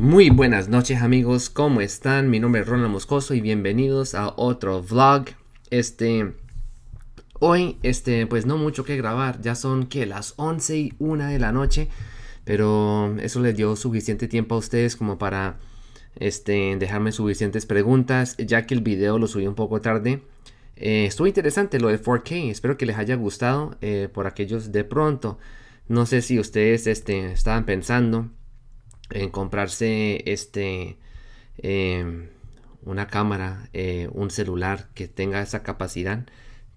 Muy buenas noches amigos, ¿cómo están? Mi nombre es Ronald Moscoso y bienvenidos a otro vlog. Este, hoy, este, pues no mucho que grabar, ya son que las 11 y 1 de la noche, pero eso les dio suficiente tiempo a ustedes como para, este, dejarme suficientes preguntas, ya que el video lo subí un poco tarde. Eh, estuvo interesante lo de 4K, espero que les haya gustado eh, por aquellos de pronto. No sé si ustedes, este, estaban pensando en comprarse este em, una cámara, eh, un celular que tenga esa capacidad.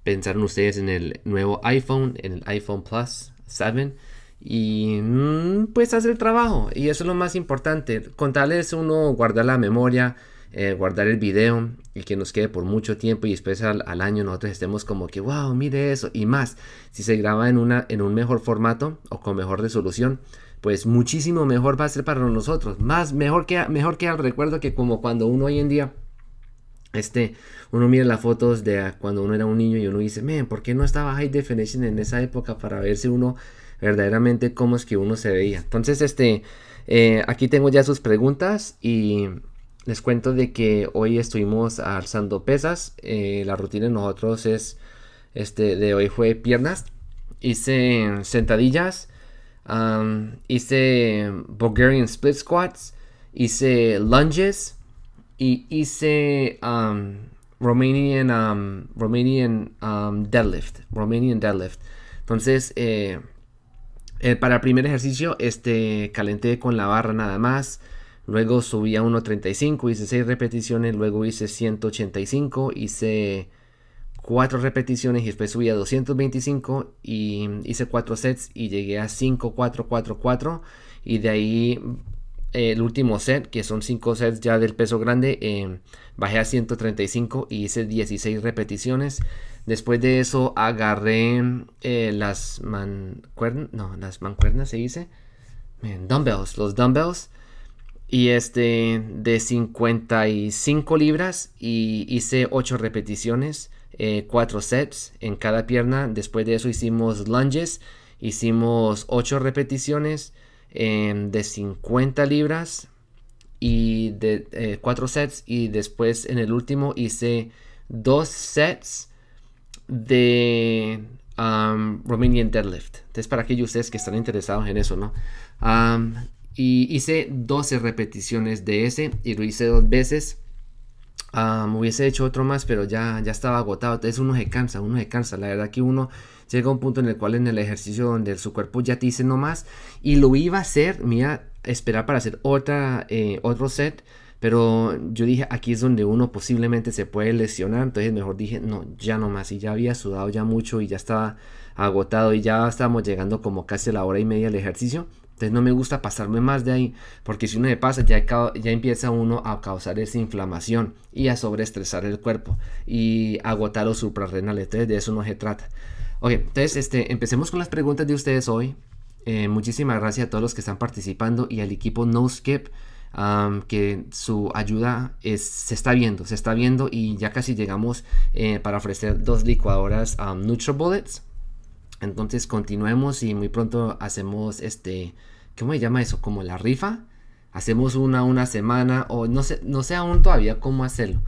Pensaron ustedes en el nuevo iPhone, en el iPhone Plus 7 y mm, pues hacer el trabajo. Y eso es lo más importante. es uno, guardar la memoria, eh, guardar el video y que nos quede por mucho tiempo y después al, año nosotros estemos como que, wow, mire eso y más. Si se graba en, una, en un mejor formato o con mejor resolución, pues muchísimo mejor va a ser para nosotros. Más, mejor que, mejor que al recuerdo que como cuando uno hoy en día este, uno mira las fotos de cuando uno era un niño y uno dice, men, ¿por qué no estaba high definition en esa época para ver si uno verdaderamente cómo es que uno se veía? Entonces, este, eh, aquí tengo ya sus preguntas y les cuento de que hoy estuvimos alzando pesas. Eh, la rutina de nosotros es, este, de hoy fue piernas. Hice sentadillas, hice Bulgarian split squats, hice lunges y hice Romanian, um, Romanian deadlift. Romanian deadlift. Entonces, eh, eh, para el primer ejercicio, este, calenté con la barra nada más. Luego subí a 1.35, hice 6 repeticiones. Luego hice 185, hice 4 repeticiones y después subí a 225 y hice 4 sets y llegué a 5, 4, 4, 4 y de ahí eh, el último set que son 5 sets ya del peso grande em, bajé a 135 y hice 16 repeticiones después de eso agarré eh, las mancuernas no las mancuernas se dice dumbbells los dumbbells y este de 55 libras y hice 8 repeticiones 4 eh, cuatro sets en cada pierna. Después de eso hicimos lunges, hicimos 8 repeticiones em, de 50 libras y de eh, sets y después en el último hice 2 sets de Romanian deadlift. Entonces para aquellos ustedes que están interesados en eso, ¿no? y hice 12 repeticiones de ese y lo hice dos veces Ah, me hubiese hecho otro más, pero ya, ya estaba agotado. Entonces uno se cansa, uno se cansa. La verdad que uno llega a un punto en el cual en el ejercicio donde su cuerpo ya te dice no más. Y lo iba a hacer, mira a esperar para hacer otra, eh, otro set. Pero yo dije, aquí es donde uno posiblemente se puede lesionar. Entonces mejor dije, no, ya no más. Y ya había sudado ya mucho y ya estaba agotado y ya estábamos llegando como casi a la hora y media del ejercicio. Entonces no me gusta pasarme más de ahí, porque si uno me pasa ya, ya empieza uno a causar esa inflamación y a sobreestresar el cuerpo y agotar los suprarrenales. Entonces de eso no se trata. Ok, entonces este, empecemos con las preguntas de ustedes hoy. Eh, muchísimas gracias a todos los que están participando y al equipo No Skip. que su ayuda se está viendo, se está viendo y ya casi llegamos eh, para ofrecer dos licuadoras um, NutriBullets. Entonces continuemos y muy pronto hacemos este ¿cómo se llama eso? Como la rifa. Hacemos una una semana o no sé, no sé aún todavía cómo hacerlo.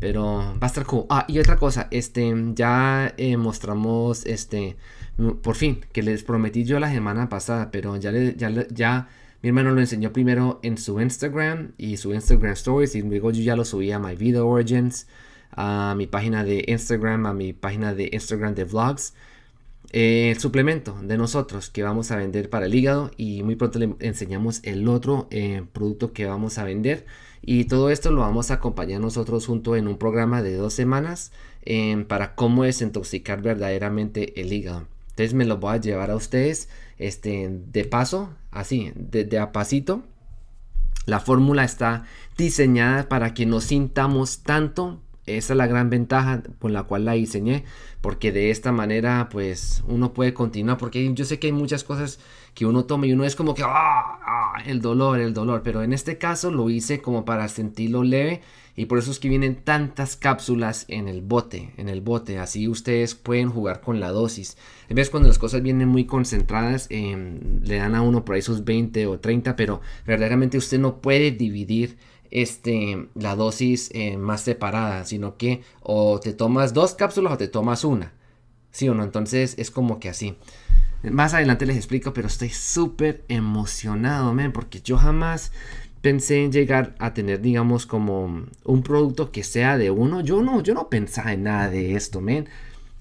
Pero va a estar cool. Ah, y otra cosa, este, ya eh, mostramos, este, mm, por fin, que les prometí yo la semana pasada, pero ya, ya, ya mi hermano lo enseñó primero en su Instagram y su Instagram Stories y luego yo ya lo subí a My Video Origins, a mi página de Instagram, a mi página de Instagram de Vlogs. Eh, el suplemento de nosotros que vamos a vender para el hígado y muy pronto le enseñamos el otro eh, producto que vamos a vender y todo esto lo vamos a acompañar nosotros junto en un programa de dos semanas para cómo desintoxicar verdaderamente el hígado entonces me lo voy a llevar a ustedes este de paso así de a pasito la fórmula está diseñada para que no sintamos tanto esa es la gran ventaja con la cual la diseñé, porque de esta manera pues uno puede continuar, porque yo sé que hay muchas cosas que uno toma y uno es como que, ah, ah, el dolor, el dolor, pero en este caso lo hice como para sentirlo leve y por eso es que vienen tantas cápsulas en el bote, en el bote, así ustedes pueden jugar con la dosis. En vez cuando las cosas vienen muy concentradas, em, le dan a uno por ahí esos 20 o 30, pero verdaderamente usted no puede dividir este, la dosis eh, más separada, sino que o te tomas dos cápsulas o te tomas una. ¿Sí o no? Entonces es como que así. Más adelante les explico, pero estoy súper emocionado, porque yo jamás pensé en llegar a tener, digamos, como un producto que sea de uno. Yo no, yo no pensaba en nada de esto, men.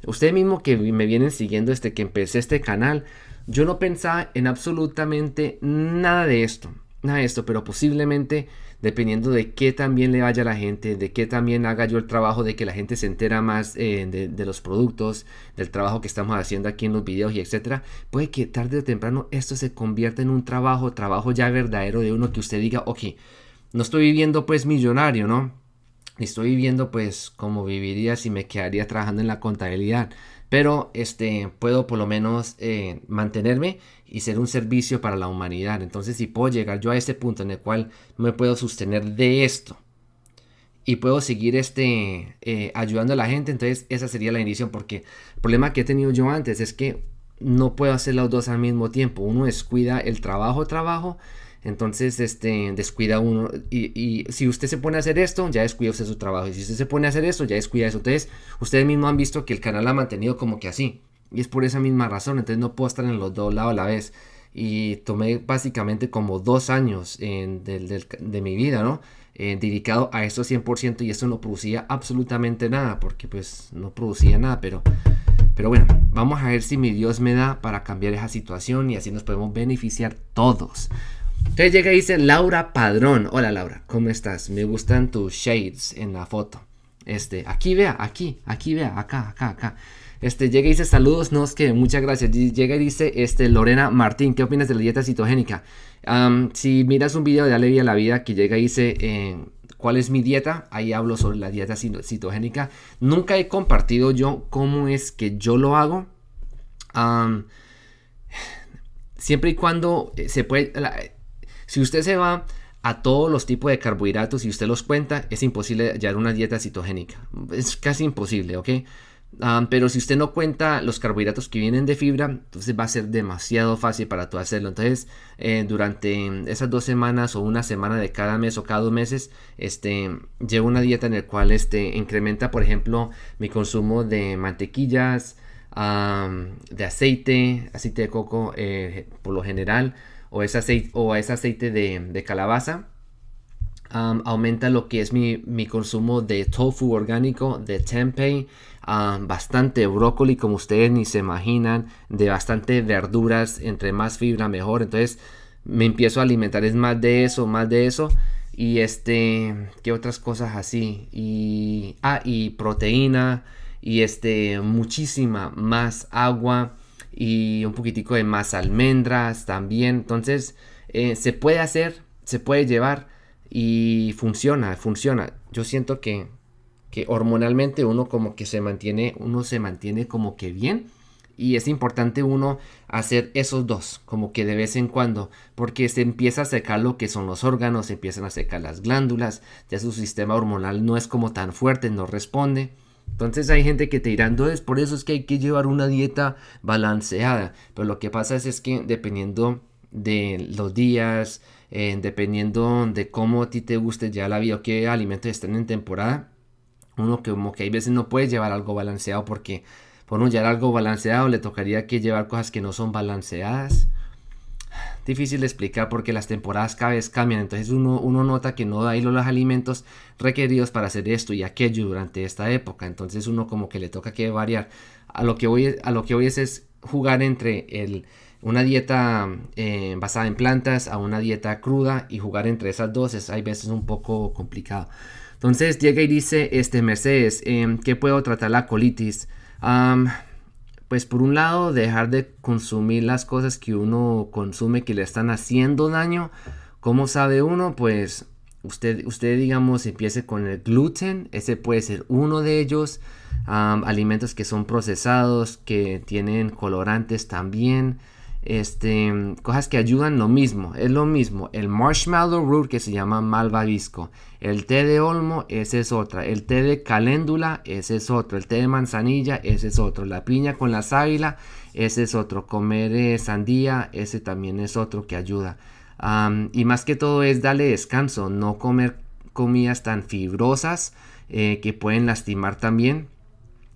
usted mismo que me vienen siguiendo desde que empecé este canal, yo no pensaba en absolutamente nada de esto. Nada de esto, pero posiblemente dependiendo de qué también le vaya a la gente, de qué también haga yo el trabajo de que la gente se entera más eh, de, los productos, del trabajo que estamos haciendo aquí en los videos y etcétera, puede que tarde o temprano esto se convierta en un trabajo, trabajo ya verdadero de uno que usted diga, ok, no estoy viviendo pues millonario, ¿no? Estoy viviendo pues como viviría si me quedaría trabajando en la contabilidad pero este puedo por lo menos eh, mantenerme y ser un servicio para la humanidad. Entonces, si puedo llegar yo a este punto en el cual me puedo sostener de esto y puedo seguir este eh, ayudando a la gente, entonces esa sería la indicación porque el problema que he tenido yo antes es que no puedo hacer las dos al mismo tiempo. Uno descuida el trabajo, trabajo entonces, este, descuida uno. Y, si usted se pone a hacer esto, ya descuida usted su trabajo. Y si usted se pone a hacer esto, ya descuida eso. Entonces, ustedes mismos han visto que el canal ha mantenido como que así. Y es por esa misma razón. Entonces, no puedo estar en los dos lados a la vez. Y tomé básicamente como dos años en, de, mi vida, ¿no? Eh, dedicado a esto 100% y eso no producía absolutamente nada porque pues no producía nada pero pero bueno vamos a ver si mi Dios me da para cambiar esa situación y así nos podemos beneficiar todos entonces llega y dice Laura Padrón. Hola Laura, ¿cómo estás? Me gustan tus shades en la foto. Este, aquí vea, aquí, aquí vea, acá, acá, acá. Este, llega y dice saludos, no es que muchas gracias. Llega y dice, este, Lorena Martín, ¿qué opinas de la dieta citogénica? si miras un video de Alevia la vida que llega y dice, eh, ¿cuál es mi dieta? Ahí hablo sobre la dieta citogénica. Nunca he compartido yo cómo es que yo lo hago. siempre y cuando eh, se puede... Si usted se va a todos los tipos de carbohidratos y usted los cuenta, es imposible hallar una dieta citogénica. Es casi imposible, ¿ok? Ah, pero si usted no cuenta los carbohidratos que vienen de fibra, entonces va a ser demasiado fácil para tú hacerlo. Entonces, eh, durante esas dos semanas o una semana de cada mes o cada dos meses, este, llevo una dieta en la cual este, incrementa, por ejemplo, mi consumo de mantequillas, ah, de aceite, aceite de coco eh, por lo general o ese aceite, aceite de, calabaza. Um, aumenta lo que es mi, consumo de tofu orgánico, de tempeh, um, bastante brócoli como ustedes ni se imaginan, de bastante verduras, entre más fibra mejor. Entonces me empiezo a alimentar, es más de eso, más de eso. Y este, ¿qué otras cosas así? Y, ah, y proteína, y este, muchísima más agua y un poquitico de más almendras también. Entonces eh, se puede hacer, se puede llevar y funciona, funciona. Yo siento que, que hormonalmente uno como que se mantiene, uno se mantiene como que bien. Y es importante uno hacer esos dos, como que de vez en cuando, porque se empieza a secar lo que son los órganos, se empiezan a secar las glándulas, ya su sistema hormonal no es como tan fuerte, no responde. Entonces hay gente que te dirá, entonces por eso es que hay que llevar una dieta balanceada. Pero lo que pasa es, que dependiendo de los días, eh, dependiendo de cómo a ti te guste ya la vida o qué alimentos estén en temporada, uno que como que hay veces no puede llevar algo balanceado porque por no llevar algo balanceado le tocaría que llevar cosas que no son balanceadas difícil de explicar porque las temporadas cada vez cambian, entonces uno, uno nota que no da hilo los alimentos requeridos para hacer esto y aquello durante esta época, entonces uno como que le toca que variar. A lo que hoy, a lo que es, jugar entre el, una dieta eh, basada en plantas a una dieta cruda y jugar entre esas dos es hay veces un poco complicado. Entonces llega y dice, este Mercedes, em, ¿qué puedo tratar la colitis? pues por un lado dejar de consumir las cosas que uno consume que le están haciendo daño. ¿Cómo sabe uno? Pues usted, usted digamos, empiece con el gluten, ese puede ser uno de ellos. alimentos que son procesados, que tienen colorantes también. Este, cosas que ayudan lo mismo, es lo mismo. El marshmallow root que se llama malvavisco, el té de olmo, ese es otro el té de caléndula, ese es otro, el té de manzanilla, ese es otro, la piña con la sábila, ese es otro, comer eh, sandía, ese también es otro que ayuda. y más que todo es darle descanso, no comer comidas tan fibrosas eh, que pueden lastimar también,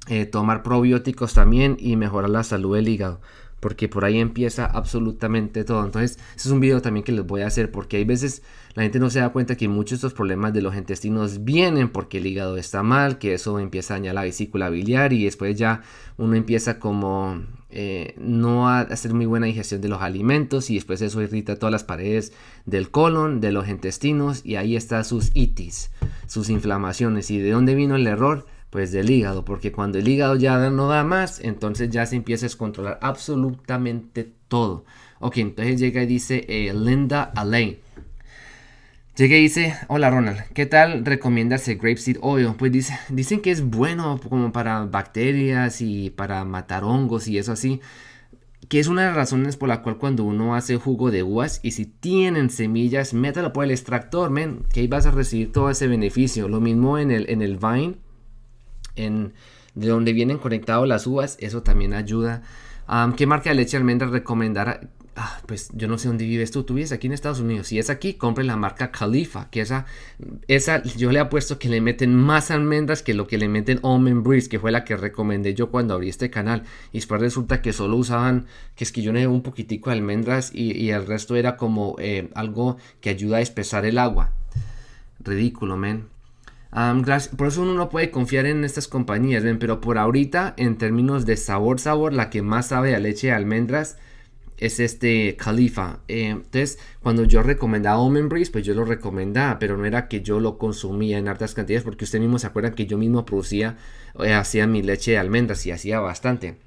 eh, tomar probióticos también y mejorar la salud del hígado porque por ahí empieza absolutamente todo. Entonces, es un video también que les voy a hacer porque hay veces la gente no se da cuenta que muchos de estos problemas de los intestinos vienen porque el hígado está mal, que eso empieza a dañar la vesícula biliar y después ya uno empieza como eh, no a hacer muy buena digestión de los alimentos y después eso irrita todas las paredes del colon, de los intestinos y ahí está sus itis, sus inflamaciones. ¿Y de dónde vino el error? pues del hígado, porque cuando el hígado ya no da más, entonces ya se empieza a descontrolar absolutamente todo. Ok, entonces llega y dice eh, Linda Alain. Llega y dice, hola Ronald, ¿qué tal recomiendas el Seed oil? Pues dice, dicen que es bueno como para bacterias y para matar hongos y eso así. Que es una de las razones por la cual cuando uno hace jugo de uvas y si tienen semillas, métalo por el extractor, men, que ahí vas a recibir todo ese beneficio. Lo mismo en el, en el vine de donde vienen conectados las uvas, eso también ayuda. ¿Qué marca de leche de almendra recomendará? Ah, pues yo no sé dónde vives tú, tú vives aquí en Estados Unidos. Si es aquí, compre la marca Khalifa, que esa, esa yo le apuesto que le meten más almendras que lo que le meten Almond Breeze, que fue la que recomendé yo cuando abrí este canal. Y después resulta que solo usaban, que es que yo un poquitico de almendras y, el resto era como eh, algo que ayuda a espesar el agua. Ridículo, men por eso uno no puede confiar en estas compañías, ¿ven? Pero por ahorita, en términos de sabor, sabor, la que más sabe a leche de almendras es este Califa. Eh, entonces, cuando yo recomendaba Omen Breeze, pues yo lo recomendaba, pero no era que yo lo consumía en altas cantidades, porque ustedes mismos se acuerdan que yo mismo producía, eh, hacía mi leche de almendras y hacía bastante.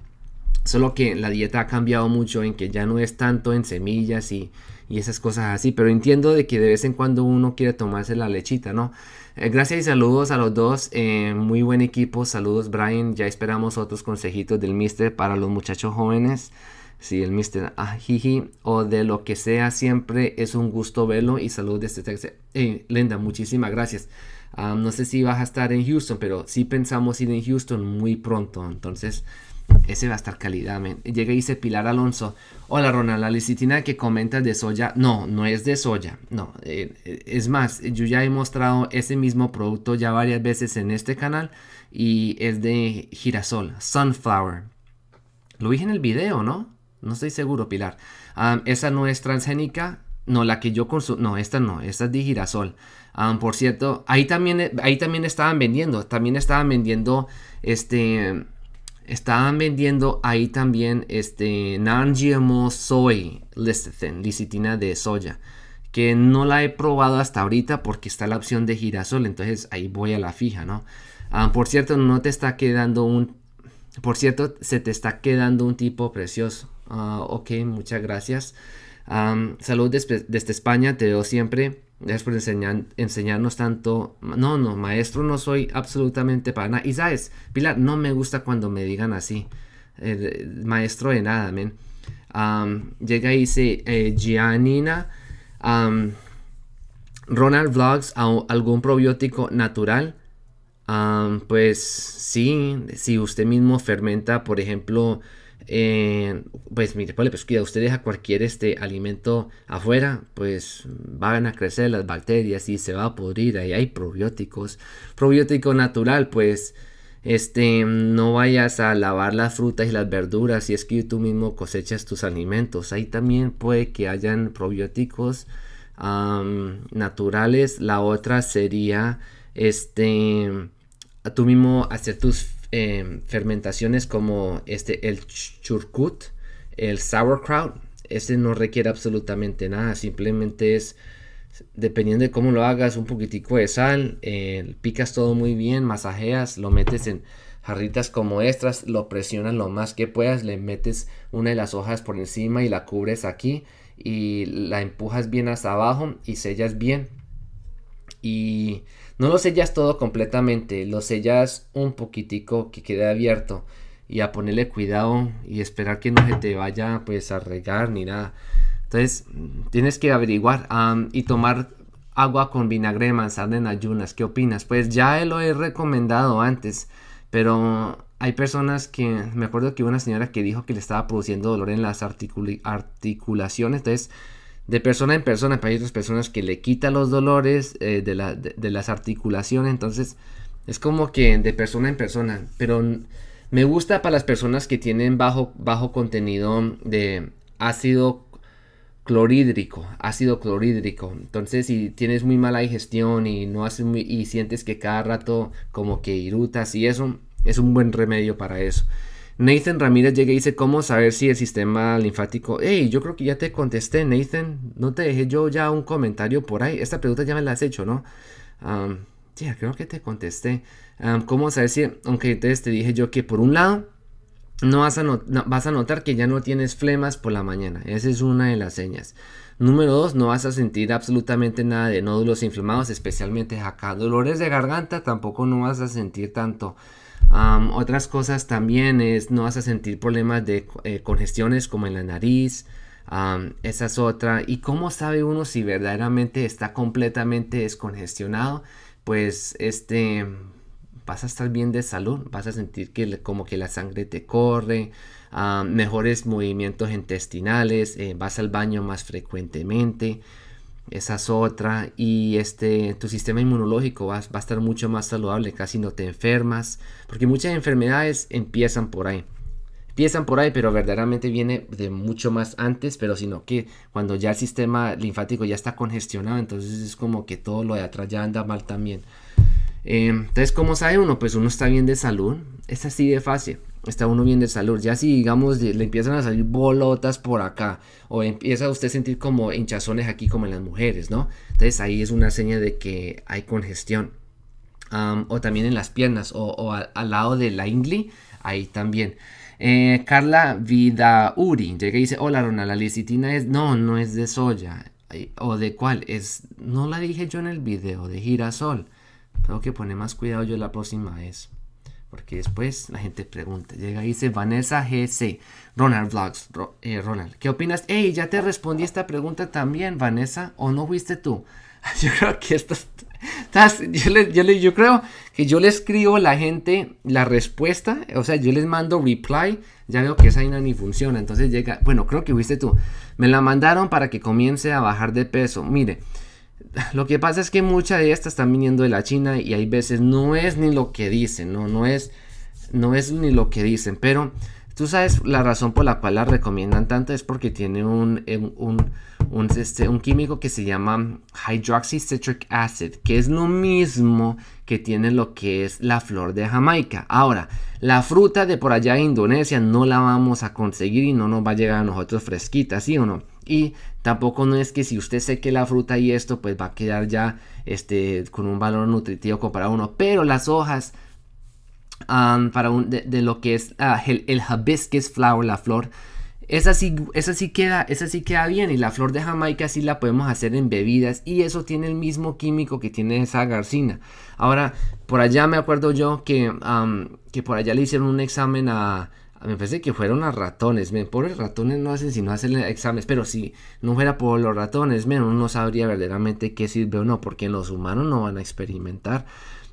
Solo que la dieta ha cambiado mucho en que ya no es tanto en semillas y, y esas cosas así, pero entiendo de que de vez en cuando uno quiere tomarse la lechita, ¿no? Eh, gracias y saludos a los dos. Eh, muy buen equipo. Saludos, Brian. Ya esperamos otros consejitos del Mister para los muchachos jóvenes. Si sí, el Mister Ajiji ah, o de lo que sea, siempre es un gusto verlo. Y saludos desde Texas. Eh, Lenda, muchísimas gracias. Ah, no sé si vas a estar en Houston, pero sí pensamos ir en Houston muy pronto. Entonces, ese va a estar calidad, men. Llega y dice Pilar Alonso. Hola, Ronald. La licitina que comentas de soya. No, no es de soya. No. Eh, eh, es más, yo ya he mostrado ese mismo producto ya varias veces en este canal. Y es de girasol. Sunflower. Lo dije en el video, ¿no? No estoy seguro, Pilar. Ah, esa no es transgénica. No, la que yo consumo. No, esta no. Esta es de girasol. Ah, por cierto, ahí también, ahí también estaban vendiendo. También estaban vendiendo este estaban vendiendo ahí también este non soy licitina de soya, que no la he probado hasta ahorita porque está la opción de girasol, entonces ahí voy a la fija, ¿no? Ah, por cierto, no te está quedando un, por cierto, se te está quedando un tipo precioso. Ah, ok, muchas gracias. Ah, salud desde, desde España, te veo siempre. Gracias por enseñarnos tanto. No, no, maestro, no soy absolutamente para nada. Y sabes, Pilar, no me gusta cuando me digan así. maestro de nada, men. llega y dice Gianina, eh, Giannina. Ronald Vlogs, algún probiótico natural. pues sí, si usted mismo fermenta, por ejemplo, eh, pues mire, pues cuida usted deja cualquier este alimento afuera, pues van a crecer las bacterias y se va a pudrir, ahí hay probióticos, probiótico natural, pues este, no vayas a lavar las frutas y las verduras si es que tú mismo cosechas tus alimentos, ahí también puede que hayan probióticos naturales, la otra sería, este, tú mismo hacer tus Em, fermentaciones como este, el churcut, el sauerkraut, este no requiere absolutamente nada, simplemente es, dependiendo de cómo lo hagas, un poquitico de sal, eh, picas todo muy bien, masajeas, lo metes en jarritas como estas, lo presionas lo más que puedas, le metes una de las hojas por encima y la cubres aquí y la empujas bien hasta abajo y sellas bien y no lo sellas todo completamente, lo sellas un poquitico que quede abierto y a ponerle cuidado y esperar que no se te vaya pues a regar ni nada. Entonces tienes que averiguar y tomar agua con vinagre de manzana en ayunas. ¿Qué opinas? Pues ya lo he recomendado antes, pero hay personas que, me acuerdo que una señora que dijo que le estaba produciendo dolor en las articulaciones, entonces de persona en persona, para hay otras personas que le quita los dolores eh, de, las articulaciones, entonces es como que de persona en persona, pero me gusta para las personas que tienen bajo, bajo contenido de ácido clorhídrico, ácido clorhídrico. Entonces, si tienes muy mala digestión y no y sientes que cada rato como que irutas y eso, es un buen remedio para eso. Nathan Ramírez llega y dice, ¿cómo saber si el sistema linfático? Hey, yo creo que ya te contesté, Nathan. No te dejé yo ya un comentario por ahí. Esta pregunta ya me la has hecho, ¿no? Um, creo que te contesté. ¿Cómo saber si, aunque entonces te dije yo que por un lado, no vas, a notar que ya no tienes flemas por la mañana. Esa es una de las señas. Número dos, no vas a sentir absolutamente nada de nódulos inflamados, especialmente acá. Dolores de garganta tampoco no vas a sentir tanto otras cosas también es no vas a sentir problemas de eh, congestiones como en la nariz. esa es otra. ¿Y cómo sabe uno si verdaderamente está completamente descongestionado? Pues este vas a estar bien de salud, vas a sentir que como que la sangre te corre, mejores movimientos intestinales, eh, vas al baño más frecuentemente, esa es otra. Y este, tu sistema inmunológico va, va, a estar mucho más saludable, casi no te enfermas. Porque muchas enfermedades empiezan por ahí. Empiezan por ahí, pero verdaderamente viene de mucho más antes, pero sino que cuando ya el sistema linfático ya está congestionado, entonces es como que todo lo de atrás ya anda mal también. Em, entonces, ¿cómo sabe uno? Pues uno está bien de salud. Es así de fácil. Está uno bien de salud. Ya si, digamos, le empiezan a salir bolotas por acá o empieza usted a sentir como hinchazones aquí como en las mujeres, ¿no? Entonces ahí es una seña de que hay congestión. o también en las piernas o, al, lado de la ingle, ahí también. Eh, Carla Vidauri llega y dice, hola Rona, la lecitina es, no, no es de soya. ¿O de cuál? Es, no la dije yo en el video, de girasol. Tengo que poner más cuidado yo la próxima vez. Porque después la gente pregunta. Llega y dice Vanessa GC. Ronald Vlogs. Eh, Ronald, ¿qué opinas? Hey, ya te respondí esta pregunta también, Vanessa. ¿O no fuiste tú? Yo creo que estas... Yo, le, creo que yo le escribo a la gente la respuesta, o sea, yo les mando reply, ya veo que esa ahí ni funciona, entonces llega, bueno, creo que fuiste tú, me la mandaron para que comience a bajar de peso, mire, lo que pasa es que muchas de estas están viniendo de la China y hay veces no es ni lo que dicen, no, no es, no es ni lo que dicen, pero tú sabes la razón por la cual la recomiendan tanto es porque tiene un, eh, este, un, químico que se llama hydroxycitric acid, que es lo mismo que tiene lo que es la flor de Jamaica. Ahora, la fruta de por allá de Indonesia no la vamos a conseguir y no nos va a llegar a nosotros fresquita, ¿sí o no? Y Tampoco no es que si usted seque la fruta y esto, pues va a quedar ya este, con un valor nutritivo para uno. Pero las hojas um, para un, de, lo que es ah, el, el, hibiscus flower, la flor, esa sí, esa sí, queda, esa sí queda bien y la flor de Jamaica sí la podemos hacer en bebidas y eso tiene el mismo químico que tiene esa garcina. Ahora, por allá me acuerdo yo que, um, que por allá le hicieron un examen a, me parece que fueron a ratones, por Pobres ratones no hacen sino hacer exámenes. Pero si no fuera por los ratones, men, uno no sabría verdaderamente qué sirve o no, porque los humanos no van a experimentar.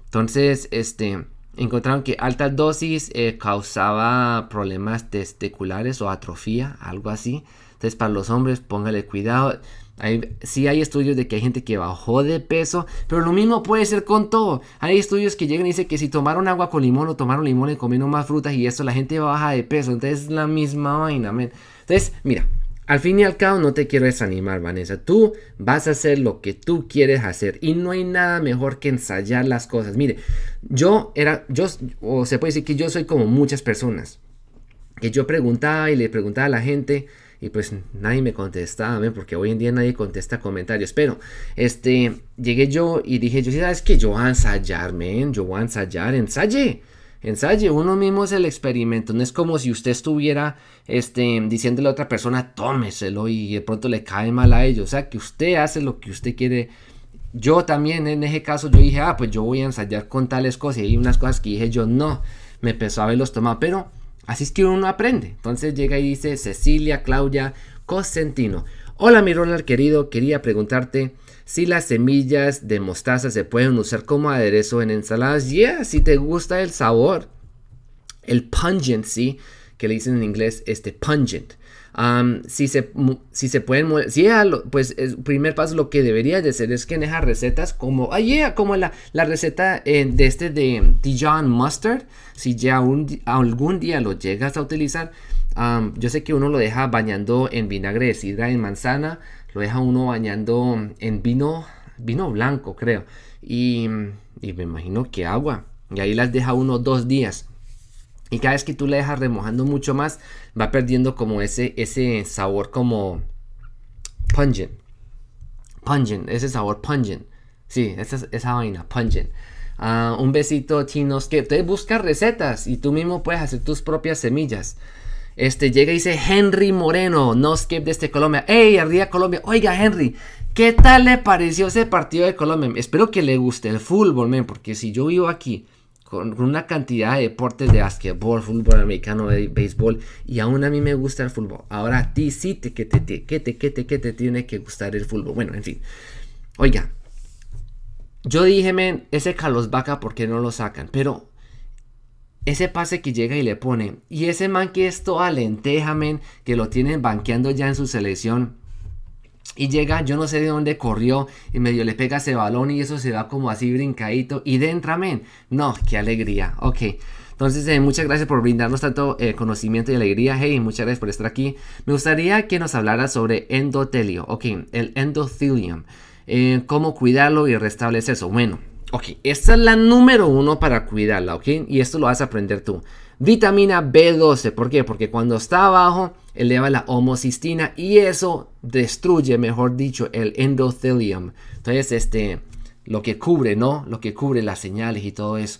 Entonces, este, encontraron que alta dosis eh, causaba problemas testiculares o atrofía, algo así. Entonces, para los hombres, póngale cuidado si sí hay estudios de que hay gente que bajó de peso, pero lo mismo puede ser con todo. Hay estudios que llegan y dicen que si tomaron agua con limón o tomaron limón y comieron más frutas y eso, la gente baja de peso. Entonces es la misma vaina, Entonces, mira, al fin y al cabo no te quiero desanimar, Vanessa. Tú vas a hacer lo que tú quieres hacer y no hay nada mejor que ensayar las cosas. Mire, yo era, yo, o se puede decir que yo soy como muchas personas. Que yo preguntaba y le preguntaba a la gente, y pues nadie me contestaba, porque hoy en día nadie contesta comentarios. Pero este, llegué yo y dije, yo sí, sabes que yo voy a ensayar, yo voy a ensayar, ensaye. Ensaye, uno mismo es el experimento, no es como si usted estuviera este, diciéndole a otra persona, tómeselo y de pronto le cae mal a ellos. O sea, que usted hace lo que usted quiere yo también en ese caso yo dije, ah, pues yo voy a ensayar con tales cosas y unas cosas que dije yo no, me empezó a los pero Así es que uno aprende. Entonces llega y dice Cecilia Claudia Cosentino. Hola mi Ronald querido, quería preguntarte si las semillas de mostaza se pueden usar como aderezo en ensaladas. Yeah, si te gusta el sabor, el pungency, que le dicen en inglés, este pungent si, se, si se pueden, si ah, pues el primer paso lo que debería de hacer es que esas recetas como, oh como la, la receta eh, de este de Dijon Mustard, si ya un, algún día lo llegas a utilizar, yo sé que uno lo deja bañando en vinagre de sidra, en manzana, lo deja uno bañando en vino, vino blanco creo, y, y me imagino que agua, y ahí las deja uno dos días y cada vez que tú le dejas remojando mucho más, va perdiendo como ese, ese sabor como pungent. Pungent, ese sabor pungent. Sí, esa, esa vaina, pungent. Ah, un besito, chinos, que te busca recetas y tú mismo puedes hacer tus propias semillas. Este llega y dice Henry Moreno, no de este Colombia. ¡Ey, arriba Colombia! Oiga, Henry, ¿qué tal le pareció ese partido de Colombia? Espero que le guste el fútbol, porque si yo vivo aquí con una cantidad de deportes de basquetbol, fútbol americano, béisbol, y aún a mí me gusta el fútbol. Ahora a ti sí te, que te, que te, que te, tiene que gustar el fútbol. Bueno, en fin. Oiga, yo dije, men, ese Carlos Vaca, ¿por qué no lo sacan? Pero ese pase que llega y le pone, y ese man que es toda lenteja, men, que lo tienen banqueando ya en su selección, y llega, yo no sé de dónde corrió, y medio le pega ese balón y eso se va como así brincadito. Y dentro, men. No, qué alegría. Ok. Entonces, eh, muchas gracias por brindarnos tanto eh, conocimiento y alegría. Hey, muchas gracias por estar aquí. Me gustaría que nos hablara sobre endotelio. Ok, el endothelium. Eh, cómo cuidarlo y restablecer eso. Bueno, ok, esta es la número uno para cuidarla, ok. Y esto lo vas a aprender tú. Vitamina B12. ¿Por qué? Porque cuando está abajo eleva la homocistina y eso destruye, mejor dicho, el endothelium. Entonces, este, lo que cubre, ¿no? Lo que cubre las señales y todo eso.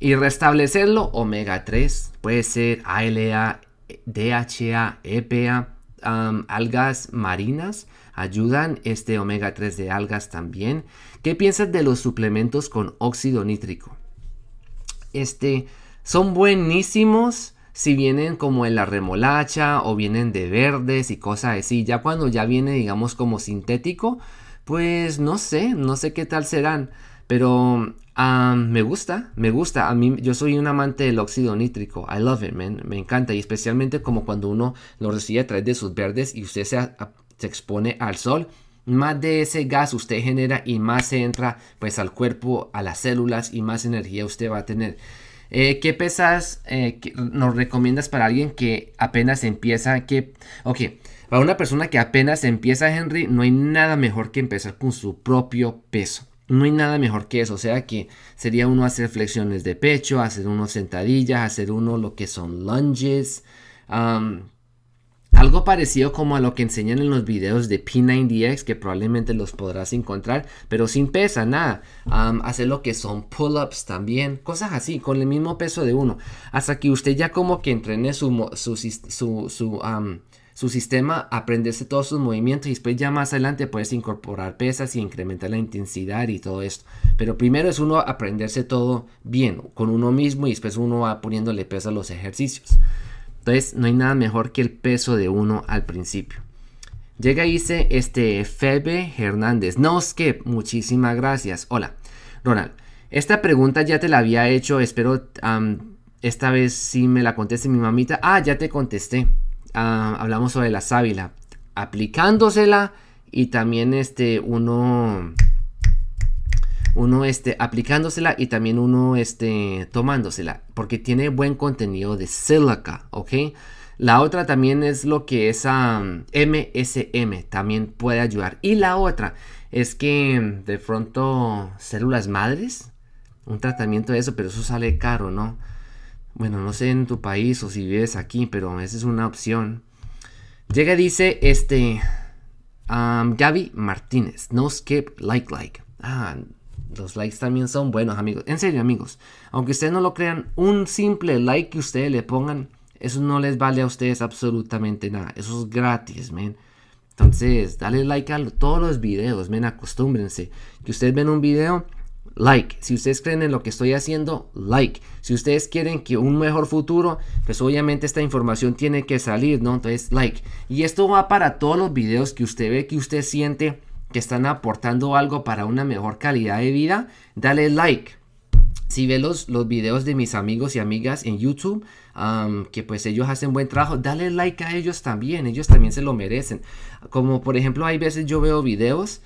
y restablecerlo, omega 3, puede ser ALA, DHA, EPA, algas marinas, ayudan este omega 3 de algas también. ¿Qué piensas de los suplementos con óxido nítrico? Este, son buenísimos si vienen como en la remolacha o vienen de verdes y cosas así. Ya cuando ya viene, digamos, como sintético, pues no sé, no sé qué tal serán. Pero ah, me gusta, me gusta. A mí, yo soy un amante del óxido nítrico. I love it, man. Me encanta. Y especialmente como cuando uno lo recibe a través de sus verdes y usted se, se expone al sol más de ese gas usted genera y más se entra pues al cuerpo, a las células y más energía usted va a tener. Eh, ¿Qué pesas eh, nos recomiendas para alguien que apenas empieza? Que, ok, para una persona que apenas empieza, Henry, no hay nada mejor que empezar con su propio peso. No hay nada mejor que eso. O sea que sería uno hacer flexiones de pecho, hacer unos sentadillas, hacer uno lo que son lunges. Algo parecido como a lo que enseñan en los videos de P90X, que probablemente los podrás encontrar, pero sin pesa, nada. hacer lo que son pull-ups también, cosas así, con el mismo peso de uno. Hasta que usted ya como que entrene su, sistema, aprenderse todos sus movimientos y después ya más adelante puedes incorporar pesas y incrementar la intensidad y todo esto. Pero primero es uno aprenderse todo bien con uno mismo y después uno va poniéndole peso a los ejercicios. Entonces no hay nada mejor que el peso de uno al principio. Llega y dice este Febe Hernández. No, que, muchísimas gracias. Hola, Ronald. Esta pregunta ya te la había hecho. Espero esta vez sí me la conteste mi mamita. Ah, ya te contesté. Ah, hablamos sobre la sábila. Aplicándosela y también este uno uno este, aplicándosela y también uno este, tomándosela, porque tiene buen contenido de silica. ¿ok? La otra también es lo que es MSM, también puede ayudar. Y la otra es que em, de pronto células madres, un tratamiento de eso, pero eso sale caro, ¿no? Bueno, no sé en tu país o si vives aquí, pero esa es una opción. Llega dice este um, Gaby Martínez, no skip like like. Ah, los likes también son buenos, amigos. En serio, amigos. Aunque ustedes no lo crean, un simple like que ustedes le pongan, eso no les vale a ustedes absolutamente nada. Eso es gratis, men. Entonces, dale like a todos los videos, men. Acostúmbrense. Que ustedes ven un video, like. Si ustedes creen en lo que estoy haciendo, like. Si ustedes quieren que un mejor futuro, pues obviamente esta información tiene que salir, ¿no? Entonces, like. Y esto va para todos los videos que usted ve, que usted siente que están aportando algo para una mejor calidad de vida, dale like. Si ves los, los videos de mis amigos y amigas en YouTube, que pues ellos hacen buen trabajo, dale like a ellos también, ellos también se lo merecen. Como por ejemplo, hay veces yo veo videos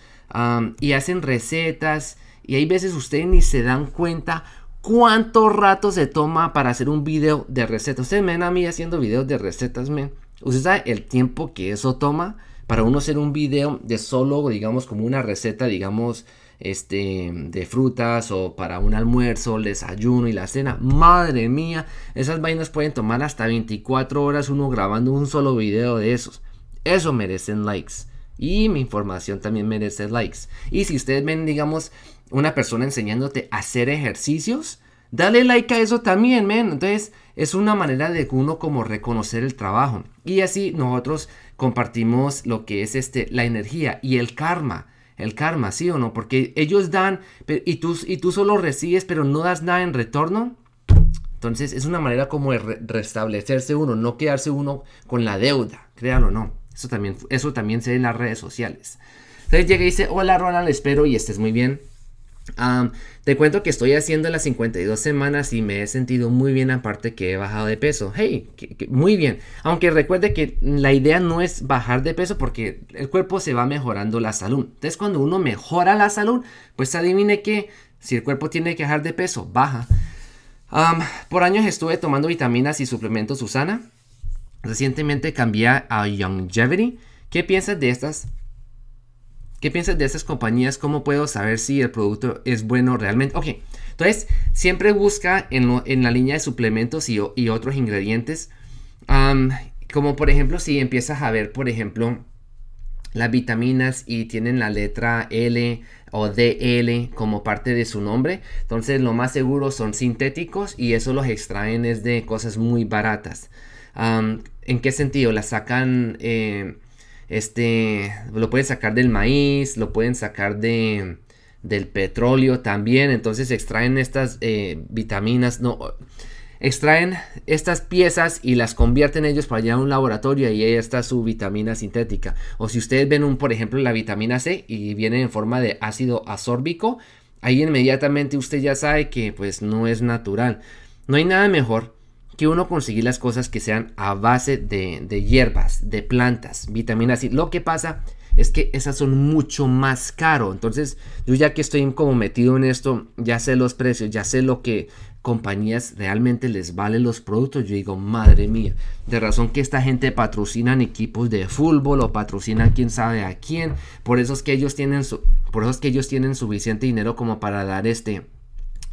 y hacen recetas y hay veces ustedes ni se dan cuenta cuánto rato se toma para hacer un video de recetas. Ustedes me ven a mí haciendo videos de recetas, ¿me Usted sabe el tiempo que eso toma para uno hacer un video de solo, digamos, como una receta, digamos, este, de frutas o para un almuerzo, el desayuno y la cena. Madre mía, esas vainas pueden tomar hasta 24 horas uno grabando un solo video de esos. Eso merecen likes. Y mi información también merece likes. Y si ustedes ven, digamos, una persona enseñándote a hacer ejercicios, dale like a eso también, men. Entonces, es una manera de uno como reconocer el trabajo. Y así nosotros compartimos lo que es este, la energía y el karma. El karma, ¿sí o no? Porque ellos dan y tú, y tú solo recibes, pero no das nada en retorno. Entonces es una manera como de restablecerse uno, no quedarse uno con la deuda, créanlo o no. Eso también, eso también se ve en las redes sociales. Entonces llega y dice, hola Ronald, espero y estés muy bien te cuento que estoy haciendo las 52 semanas y me he sentido muy bien aparte que he bajado de peso. Hey, muy bien. Aunque recuerde que la idea no es bajar de peso porque el cuerpo se va mejorando la salud. Entonces cuando uno mejora la salud, pues adivine que si el cuerpo tiene que bajar de peso, baja. por años estuve tomando vitaminas y suplementos Susana. Recientemente cambié a Longevity. ¿Qué piensas de estas ¿Qué piensas de esas compañías? ¿Cómo puedo saber si el producto es bueno realmente? Ok, entonces siempre busca en, la línea de suplementos y, otros ingredientes. como por ejemplo, si empiezas a ver, por ejemplo, las vitaminas y tienen la letra L o DL como parte de su nombre. Entonces lo más seguro son sintéticos y eso los extraen es de cosas muy baratas. ¿En qué sentido? Las sacan eh, este, lo pueden sacar del maíz, lo pueden sacar de, del petróleo también. Entonces extraen estas eh, vitaminas, no, extraen estas piezas y las convierten ellos para allá a un laboratorio y ahí está su vitamina sintética. O si ustedes ven, un, por ejemplo, la vitamina C y viene en forma de ácido asórbico, ahí inmediatamente usted ya sabe que pues no es natural. No hay nada mejor uno conseguir las cosas que sean a base de, hierbas, de plantas, vitaminas y lo que pasa es que esas son mucho más caro. Entonces, yo ya que estoy como metido en esto, ya sé los precios, ya sé lo que compañías realmente les valen los productos. Yo digo, madre mía, de razón que esta gente patrocina equipos de fútbol o patrocinan quién sabe a quién. Por eso es que ellos tienen por eso es que ellos tienen suficiente dinero como para dar este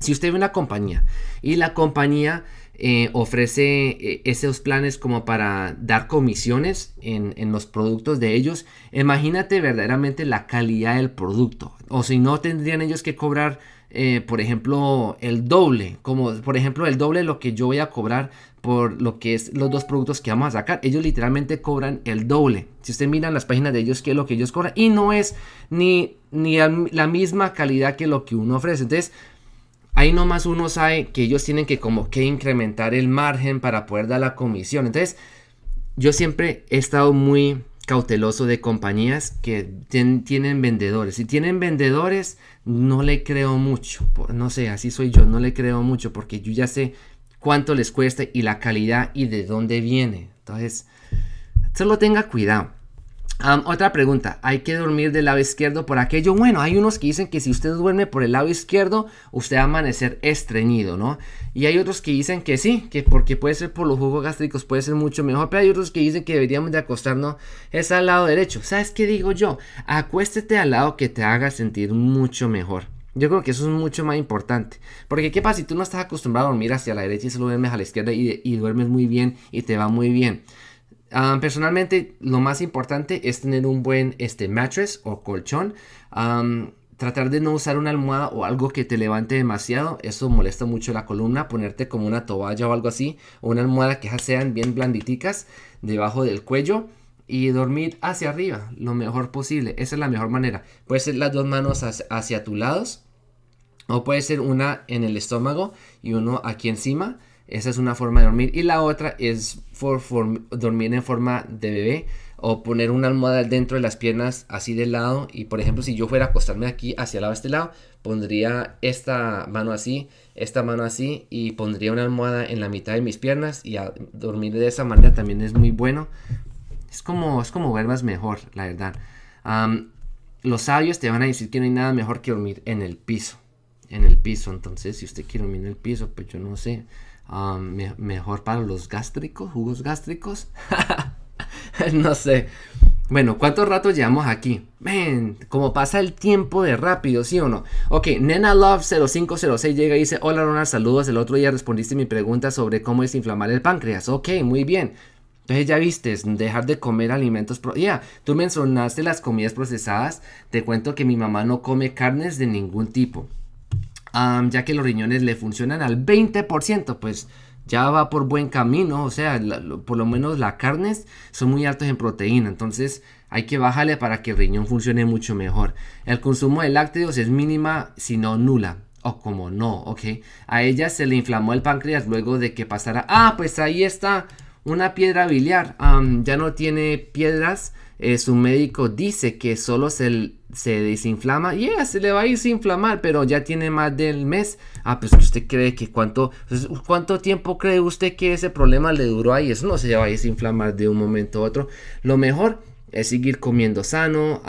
si usted ve una compañía y la compañía eh, ofrece eh, esos planes como para dar comisiones en, los productos de ellos. Imagínate verdaderamente la calidad del producto. O si no, tendrían ellos que cobrar, eh, por ejemplo, el doble. Como por ejemplo el doble lo que yo voy a cobrar por lo que es los dos productos que vamos a sacar. Ellos literalmente cobran el doble. Si usted miran las páginas de ellos, qué es lo que ellos cobran. Y no es ni, ni la misma calidad que lo que uno ofrece. Entonces, ahí nomás uno sabe que ellos tienen que como que incrementar el margen para poder dar la comisión. Entonces, yo siempre he estado muy cauteloso de compañías que tienen vendedores. Si tienen vendedores, no le creo mucho. No sé, así soy yo, no le creo mucho porque yo ya sé cuánto les cuesta y la calidad y de dónde viene. Entonces, solo tenga cuidado otra pregunta, ¿hay que dormir del lado izquierdo por aquello? Bueno, hay unos que dicen que si usted duerme por el lado izquierdo, usted va a amanecer estreñido, ¿no? Y hay otros que dicen que sí, que porque puede ser por los jugos gástricos, puede ser mucho mejor, pero hay otros que dicen que deberíamos de acostarnos es al lado derecho. ¿Sabes qué digo yo? Acuéstete al lado que te haga sentir mucho mejor. Yo creo que eso es mucho más importante. Porque qué pasa si tú no estás acostumbrado a dormir hacia la derecha y solo duermes a la izquierda y duermes muy bien y te va muy bien. Ah, personalmente, lo más importante es tener un buen este, mattress o colchón. tratar de no usar una almohada o algo que te levante demasiado. Eso molesta mucho la columna. Ponerte como una toalla o algo así. O una almohada que sean bien blanditicas debajo del cuello. Y dormir hacia arriba lo mejor posible. Esa es la mejor manera. Puede ser las dos manos hacia, hacia tus lados. O puede ser una en el estómago y uno aquí encima. Esa es una forma de dormir. Y la otra es dormir en forma de bebé o poner una almohada dentro de las piernas así de lado. Y por ejemplo, si yo fuera a acostarme aquí hacia el lado, este lado, pondría esta mano así, esta mano así y pondría una almohada en la mitad de mis piernas y dormir de esa manera también es muy bueno. Es como, es como más mejor, la verdad. los sabios te van a decir que no hay nada mejor que dormir en el piso. En el piso, entonces si usted quiere dormir en el piso, pues yo no sé. Ah, mejor para los gástricos, jugos gástricos. no sé. Bueno, ¿cuánto rato llevamos aquí? como pasa el tiempo de rápido, ¿sí o no? Ok, nena love 0506 llega y dice, hola Ronald, saludos, el otro día respondiste mi pregunta sobre cómo es inflamar el páncreas. Ok, muy bien. Entonces ya viste, dejar de comer alimentos... Ya, tú mencionaste las comidas procesadas, te cuento que mi mamá no come carnes de ningún tipo ya que los riñones le funcionan al 20%, pues ya va por buen camino, o sea, por lo menos las carnes son muy altas en proteína, entonces hay que bajarle para que el riñón funcione mucho mejor. El consumo de lácteos es mínima, si no nula. O como no, ok. A ella se le inflamó el páncreas luego de que pasara. Ah, pues ahí está una piedra biliar. ya no tiene piedras eh, su médico dice que solo se, se desinflama, y se le va a desinflamar, pero ya tiene más del mes. Ah, pues usted cree que cuánto, pues, cuánto tiempo cree usted que ese problema le duró ahí. Eso no se le va a desinflamar de un momento a otro. Lo mejor es seguir comiendo sano.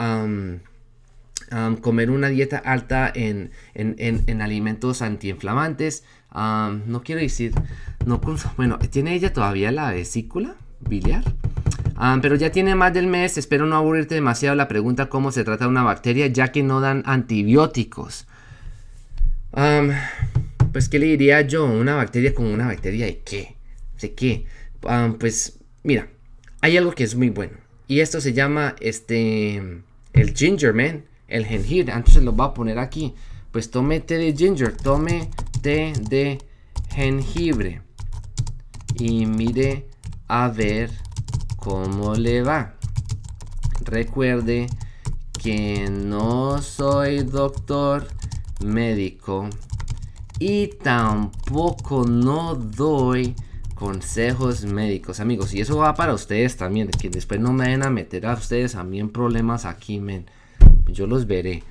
comer una dieta alta en, alimentos antiinflamantes. no quiero decir, no, bueno, ¿tiene ella todavía la vesícula biliar? Ah, pero ya tiene más del mes, espero no aburrirte demasiado la pregunta cómo se trata una bacteria, ya que no dan antibióticos. pues, ¿qué le diría yo? ¿Una bacteria con una bacteria de qué? ¿De qué? pues, mira, hay algo que es muy bueno. Y esto se llama, este, el ginger, man. El jengibre. Antes lo voy a poner aquí. Pues tome té de ginger, tome té de jengibre. Y mire a ver ¿Cómo le va? Recuerde que no soy doctor médico y tampoco no doy consejos médicos, amigos. Y eso va para ustedes también, que después no me den a meter a ustedes a mí en problemas aquí, men. Yo los veré.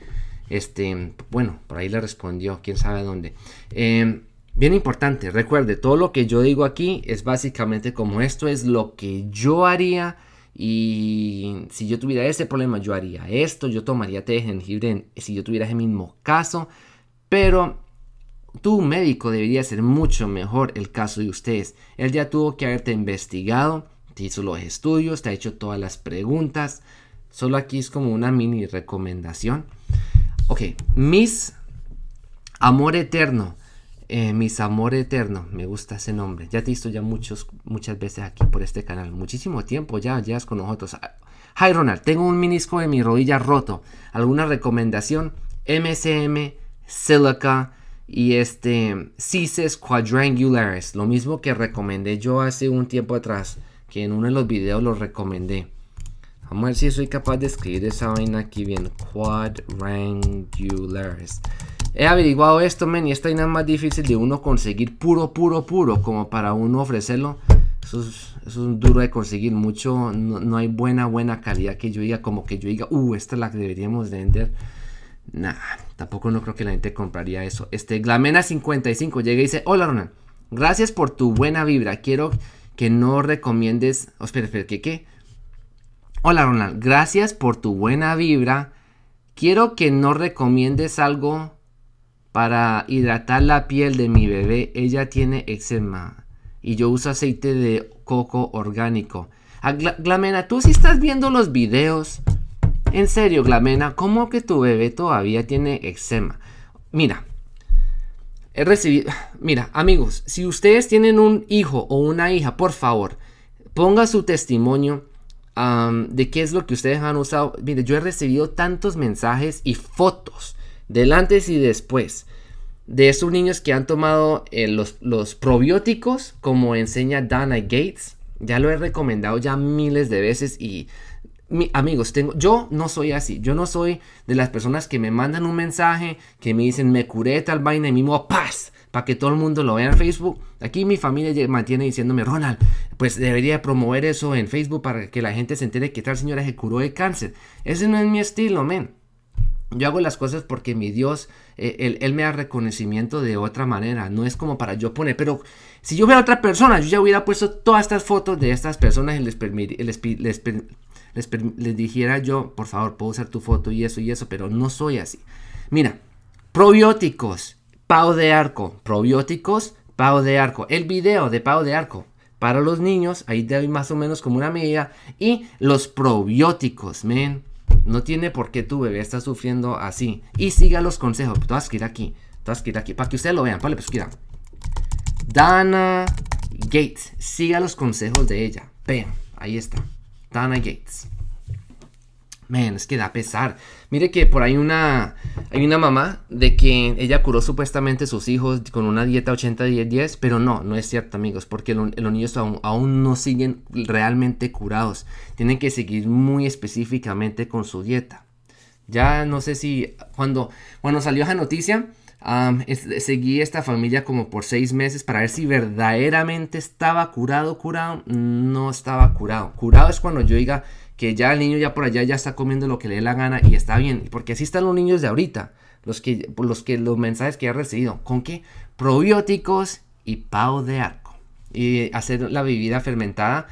Este, bueno, por ahí le respondió, quién sabe dónde. Em, Bien importante, recuerde, todo lo que yo digo aquí es básicamente como esto es lo que yo haría y si yo tuviera ese problema yo haría esto, yo tomaría té de jengibre si yo tuviera ese mismo caso, pero tu médico debería ser mucho mejor el caso de ustedes. Él ya tuvo que haberte investigado, te hizo los estudios, te ha hecho todas las preguntas. Solo aquí es como una mini recomendación. Ok, mis amor eterno. Eh, mis amor eterno, me gusta ese nombre. Ya te he visto ya muchos, muchas veces aquí por este canal. Muchísimo tiempo ya, es con nosotros. Hi Ronald, tengo un minisco de mi rodilla roto. ¿Alguna recomendación? MSM, Silica y este Cises Quadrangularis. Lo mismo que recomendé yo hace un tiempo atrás, que en uno de los videos lo recomendé. Vamos a ver si soy capaz de escribir esa vaina aquí bien. Quadrangularis. He averiguado esto, men, y esta nada más difícil de uno conseguir puro, puro, puro, como para uno ofrecerlo. Eso es, un duro de conseguir mucho. No, hay buena, buena calidad que yo diga, como que yo diga, uh, esta es la que deberíamos vender. Nah, tampoco no creo que la gente compraría eso. Este, Glamena55 llega y dice, hola Ronald, gracias por tu buena vibra. Quiero que no recomiendes... Oh, espera, espera, ¿qué, qué? Hola Ronald, gracias por tu buena vibra. Quiero que no recomiendes algo para hidratar la piel de mi bebé, ella tiene eczema y yo uso aceite de coco orgánico. Ah, Glamena, tú si estás viendo los videos. En serio, Glamena, ¿cómo que tu bebé todavía tiene eczema? Mira, he recibido. Mira, amigos, si ustedes tienen un hijo o una hija, por favor, ponga su testimonio de qué es lo que ustedes han usado. Mire, yo he recibido tantos mensajes y fotos del antes y después de esos niños que han tomado eh, los, probióticos, como enseña Dana Gates. Ya lo he recomendado ya miles de veces y amigos, tengo, yo no soy así. Yo no soy de las personas que me mandan un mensaje, que me dicen me curé tal vaina y mismo paz para que todo el mundo lo vea en Facebook. Aquí mi familia mantiene diciéndome, Ronald, pues debería promover eso en Facebook para que la gente se entere que tal señora se curó de cáncer. Ese no es mi estilo, men. Yo hago las cosas porque mi Dios, eh, él, me da reconocimiento de otra manera. No es como para yo poner. Pero si yo fuera otra persona, yo ya hubiera puesto todas estas fotos de estas personas y les, les, les, dijera yo, por favor, puedo usar tu foto y eso y eso, pero no soy así. Mira, probióticos, Pavo de Arco. Probióticos, Pavo de Arco. El video de pavo de Arco para los niños, ahí doy más o menos como una medida. Y los probióticos, men. No tiene por qué tu bebé está sufriendo así. Y siga los consejos. Tú vas a ir aquí. Tú vas a ir aquí. Para que ustedes lo vean. Vale, pues mira. Dana Gates. Siga los consejos de ella. Vean. Ahí está. Dana Gates. Man, es que da pesar. Mire que por ahí una, hay una mamá de que ella curó supuestamente sus hijos con una dieta 80-10-10, pero no, no es cierto amigos, porque los niños aún, no siguen realmente curados. Tienen que seguir muy específicamente con su dieta. Ya no sé si cuando, cuando salió esa noticia, seguí esta familia como por seis meses para ver si verdaderamente estaba curado, curado. No estaba curado. Curado es cuando yo diga que ya el niño ya por allá ya está comiendo lo que le dé la gana y está bien, porque así están los niños de ahorita, los que los que los mensajes que ha recibido, ¿con qué? Probióticos y pavo de arco y hacer la bebida fermentada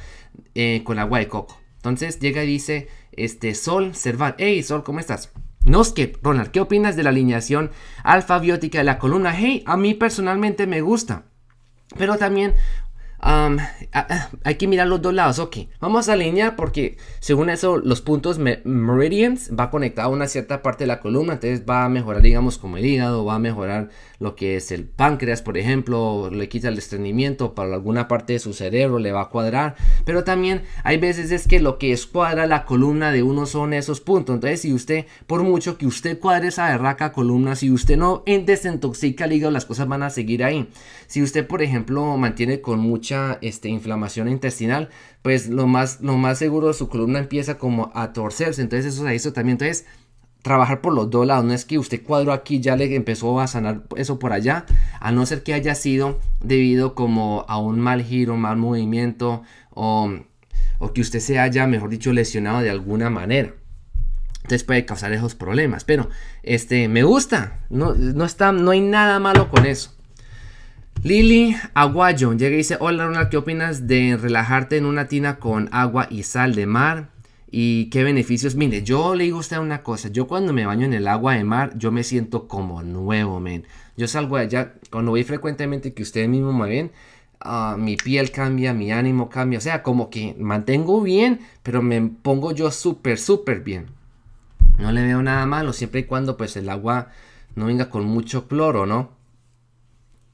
eh, con agua de coco. Entonces llega y dice, este Sol Servat, hey Sol, ¿cómo estás? que Ronald, ¿qué opinas de la alineación alfabiótica de la columna? Hey, a mí personalmente me gusta. Pero también hay que mirar los dos lados. Ok, vamos a alinear porque según eso, los puntos meridians va conectado a una cierta parte de la columna. Entonces va a mejorar, digamos, como el hígado, va a mejorar lo que es el páncreas, por ejemplo, le quita el estreñimiento para alguna parte de su cerebro, le va a cuadrar. Pero también hay veces es que lo que es escuadra la columna de uno son esos puntos. Entonces, si usted, por mucho que usted cuadre esa berraca columna, si usted no desintoxica el hígado, las cosas van a seguir ahí. Si usted, por ejemplo, mantiene con mucha este, inflamación intestinal, pues lo más, lo más seguro su columna empieza como a torcerse. Entonces, eso, eso también. Entonces, trabajar por los dos lados. No es que usted cuadro aquí ya le empezó a sanar eso por allá, a no ser que haya sido debido como a un mal giro, mal movimiento o, que usted se haya, mejor dicho, lesionado de alguna manera. Entonces puede causar esos problemas, pero este me gusta, no, no, está, no hay nada malo con eso. Lili Aguayo llega y dice, hola Ronald, ¿qué opinas de relajarte en una tina con agua y sal de mar? y qué beneficios. Mire, yo le digo a usted una cosa, yo cuando me baño en el agua de mar, yo me siento como nuevo, men. Yo salgo allá, cuando voy frecuentemente que ustedes mismos me ven, ah, mi piel cambia, mi ánimo cambia. O sea, como que mantengo bien, pero me pongo yo súper, súper bien. No le veo nada malo, siempre y cuando pues el agua no venga con mucho cloro, ¿no?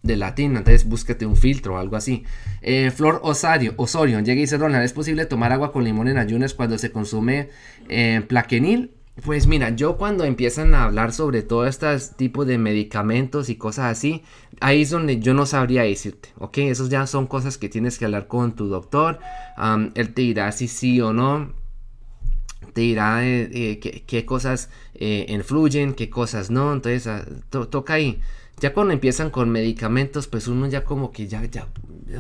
de latín, entonces búsquete un filtro o algo así. Eh, Flor Osario, Osorio, llega y dice, Ronald, ¿es posible tomar agua con limón en ayunas cuando se consume eh, plaquenil? Pues mira, yo cuando empiezan a hablar sobre todo este tipo de medicamentos y cosas así, ahí es donde yo no sabría decirte, ¿ok? Esos ya son cosas que tienes que hablar con tu doctor, él te dirá si sí o no, te dirá eh, qué, cosas influyen, qué cosas no, entonces ah, toca ahí. Ya cuando empiezan con medicamentos, pues uno ya como que ya, ya,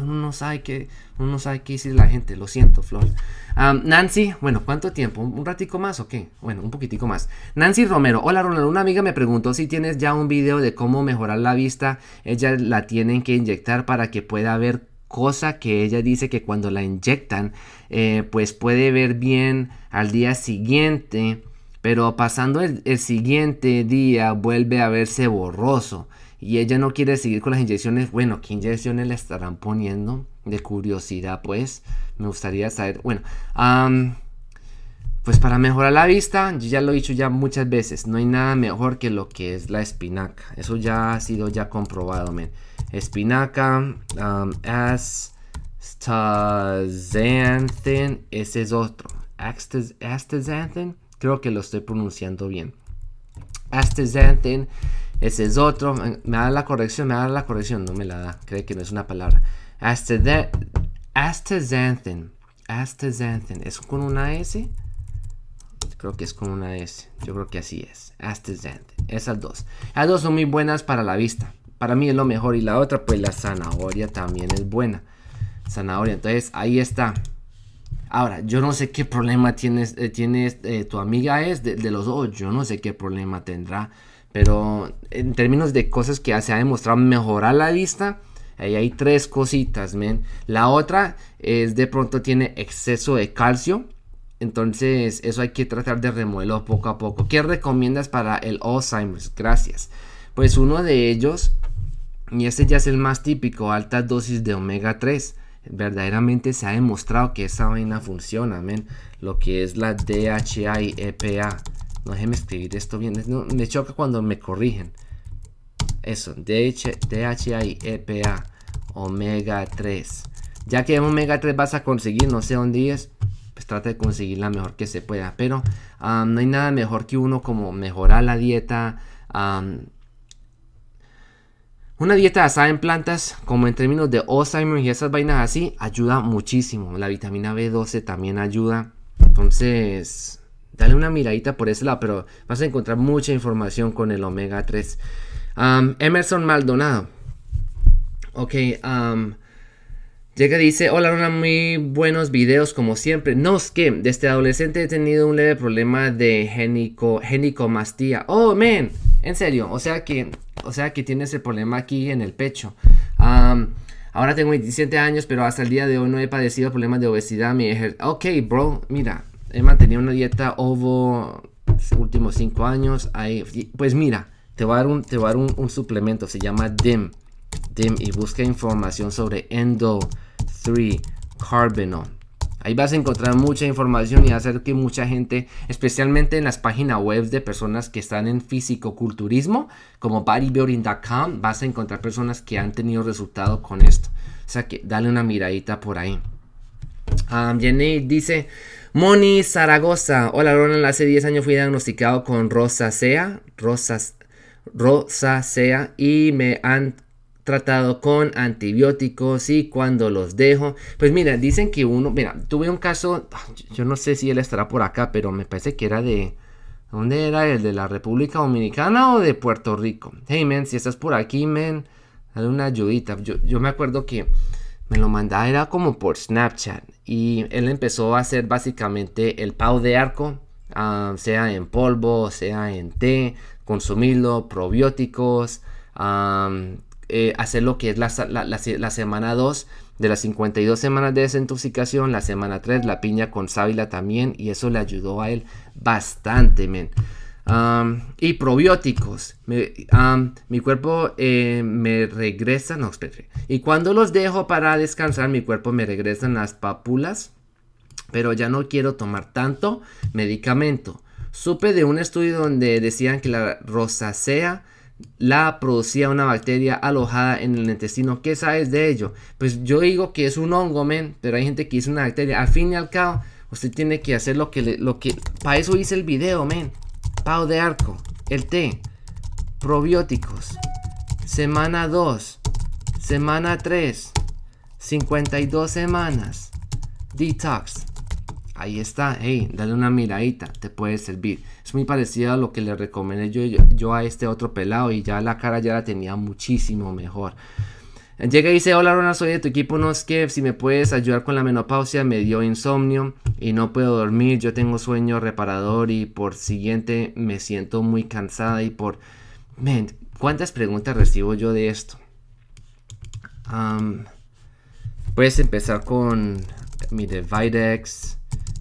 uno no sabe qué, uno no sabe qué decir la gente, lo siento, Flor. Nancy, bueno, ¿cuánto tiempo? ¿Un ratico más o qué? Bueno, un poquitico más. Nancy Romero, hola Ronald, una amiga me preguntó si tienes ya un video de cómo mejorar la vista, ella la tienen que inyectar para que pueda ver cosa que ella dice que cuando la inyectan, eh, pues puede ver bien al día siguiente, pero pasando el siguiente día vuelve a verse borroso y ella no quiere seguir con las inyecciones, bueno, ¿qué inyecciones le estarán poniendo? De curiosidad, pues, me gustaría saber. Bueno, pues para mejorar la vista, ya lo he dicho ya muchas veces, no hay nada mejor que lo que es la espinaca. Eso ya ha sido ya comprobado, men. Espinaca, um, ese es otro. Astaxanthin, creo que lo estoy pronunciando bien. Astaxanthin ese es otro. Me da la corrección, me da la corrección. No me la da. Cree que no es una palabra. Astaxanthin. Astaxanthin. ¿Es con una S? Creo que es con una S. Yo creo que así es. Astaxanthin. Esas dos. Las dos son muy buenas para la vista. Para mí es lo mejor. Y la otra, pues la zanahoria también es buena. Zanahoria. Entonces ahí está. Ahora, yo no sé qué problema tienes, eh, eh, tu amiga es de, los ojos. Yo no sé qué problema tendrá. Pero en términos de cosas que ya se ha demostrado mejorar la vista, ahí hay tres cositas, men. La otra es de pronto tiene exceso de calcio. Entonces, eso hay que tratar de remuelo poco a poco. ¿Qué recomiendas para el Alzheimer's? Gracias. Pues uno de ellos, y este ya es el más típico, altas dosis de omega 3. Verdaderamente se ha demostrado que esa vaina funciona, men. Lo que es la DHA y e EPA. No, déjeme escribir esto bien. me choca cuando me corrigen. Eso, EPA. omega 3. Ya que omega 3 vas a conseguir, no sé dónde es, pues trata de conseguir la mejor que se pueda. Pero no hay nada mejor que uno como mejorar la dieta. una dieta basada en plantas, como en términos de Alzheimer y esas vainas así, ayuda muchísimo. La vitamina B12 también ayuda. Entonces, Dale una miradita por ese lado, pero vas a encontrar mucha información con el omega 3. Um, Emerson Maldonado. Ok, um, llega y dice, hola, una muy buenos videos como siempre. No, es que desde adolescente he tenido un leve problema de génico, génicomastía. Oh, man, en serio, o sea que, o sea que tienes el problema aquí en el pecho. Um, ahora tengo 27 años, pero hasta el día de hoy no he padecido problemas de obesidad. Mi ok, bro, mira, he mantenido una dieta ovo últimos cinco años. pues mira, te voy a dar, un, suplemento, se llama DEM. DIM y busca información sobre Endo 3 Carbono... Ahí vas a encontrar mucha información y hacer que mucha gente, especialmente en las páginas web de personas que están en físico-culturismo, como bodybuilding.com, vas a encontrar personas que han tenido resultado con esto. O sea que dale una miradita por ahí. Ah, Jenny dice, Moni Zaragoza. Hola Ronald, hace 10 años fui diagnosticado con SEA. rosas, rosacea y me han tratado con antibióticos y cuando los dejo, pues mira, dicen que uno, mira, tuve un caso, yo no sé si él estará por acá, pero me parece que era de, ¿dónde era? ¿El de la República Dominicana o de Puerto Rico? Hey, men, si estás por aquí, men, dale una ayudita. Yo, yo me acuerdo que me lo mandaba, era como por Snapchat y él empezó a hacer básicamente el pavo de arco, ah, sea en polvo, sea en té, consumirlo, probióticos, ah, eh, hacer lo que es la, semana 2 de las 52 semanas de desintoxicación, la semana 3 la piña con sábila también y eso le ayudó a él bastante, y probióticos. mi cuerpo eh, me regresa, no, espere. Y cuando los dejo para descansar, mi cuerpo me regresa en las papulas Pero ya no quiero tomar tanto medicamento. Supe de un estudio donde decían que la rosacea la producía una bacteria alojada en el intestino. ¿Qué sabes de ello? Pues yo digo que es un hongo, men, pero hay gente que dice una bacteria. Al fin y al cabo, usted tiene que hacer lo que, lo que, para eso hice el video, men. Pau de Arco, el té, probióticos. Semana 2, semana 3, 52 semanas, detox. Ahí está, hey, dale una miradita, te puede servir. Es muy parecido a lo que le recomendé yo a este otro pelado y ya la cara ya la tenía muchísimo mejor. Llega y dice, hola Rona soy de tu equipo, no es que si me puedes ayudar con la menopausia, me dio insomnio y no puedo dormir, yo tengo sueño reparador y por siguiente me siento muy cansada y por... ¿cuántas preguntas recibo yo de esto? puedes empezar con mi de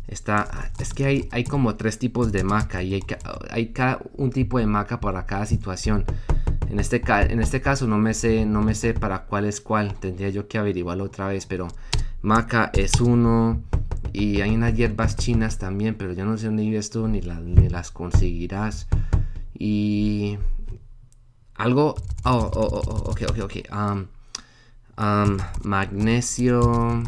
Está, es que hay, hay como tres tipos de maca y hay, hay cada, un tipo de maca para cada situación. En este, en este caso no me, sé, no me sé para cuál es cuál. Tendría yo que averiguarlo otra vez. Pero maca es uno. Y hay unas hierbas chinas también. Pero yo no sé dónde vives tú ni, las conseguirás. Y... Algo... Oh, oh, oh, oh ok, ok, ok. magnesio...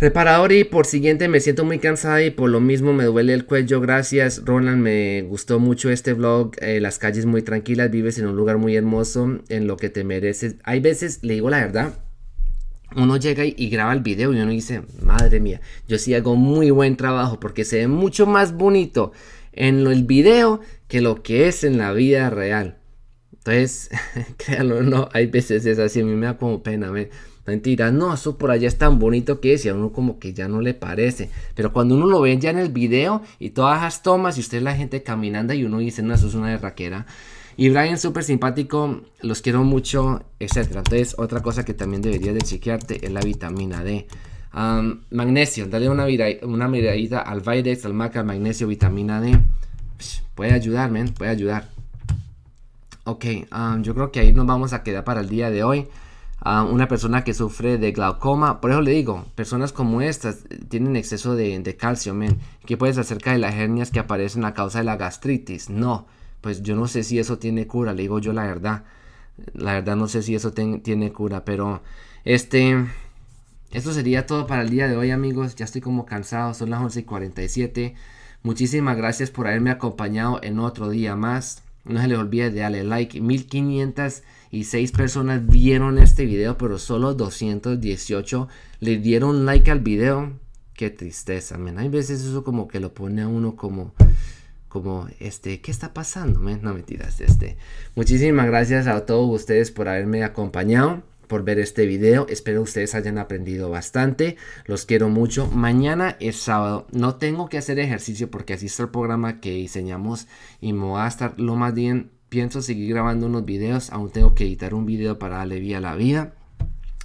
Reparador y por siguiente me siento muy cansada y por lo mismo me duele el cuello. Gracias Roland, me gustó mucho este vlog. Eh, las calles muy tranquilas, vives en un lugar muy hermoso, en lo que te mereces. Hay veces, le digo la verdad, uno llega y, graba el video y uno dice, madre mía, yo sí hago muy buen trabajo porque se ve mucho más bonito en el video que lo que es en la vida real. Entonces, créanlo, no, hay veces es así, a mí me da como pena, ver dirá, no, eso por allá es tan bonito que es y a uno como que ya no le parece. Pero cuando uno lo ve ya en el video y todas las tomas y usted la gente caminando y uno dice, no, eso es una derraquera. Y Brian, súper simpático, los quiero mucho, etc. Entonces, otra cosa que también deberías de chequearte es la vitamina D. magnesio, dale una, una miradita al Videx, al Maca, magnesio, vitamina D. puede ayudar, men, puede ayudar. Ok, yo creo que ahí nos vamos a quedar para el día de hoy a una persona que sufre de glaucoma. Por eso le digo, personas como estas tienen exceso de, calcio, men. ¿Qué puedes acerca de las hernias que aparecen a causa de la gastritis? No, pues yo no sé si eso tiene cura, le digo yo la verdad. La verdad no sé si eso tiene cura, pero este... Esto sería todo para el día de hoy amigos, ya estoy como cansado, son las 11 y 47. Muchísimas gracias por haberme acompañado en otro día más. No se les olvide de darle like, 1500 y 6 personas vieron este video, pero solo 218 le dieron like al video. Qué tristeza, men. Hay veces eso como que lo pone a uno como como este, ¿qué está pasando? Man? No mentiras, este. Muchísimas gracias a todos ustedes por haberme acompañado, por ver este video. Espero ustedes hayan aprendido bastante. Los quiero mucho. Mañana es sábado. No tengo que hacer ejercicio porque así está el programa que diseñamos y me voy a estar lo más bien Pienso seguir grabando unos videos, aún tengo que editar un video para darle vida a la vida.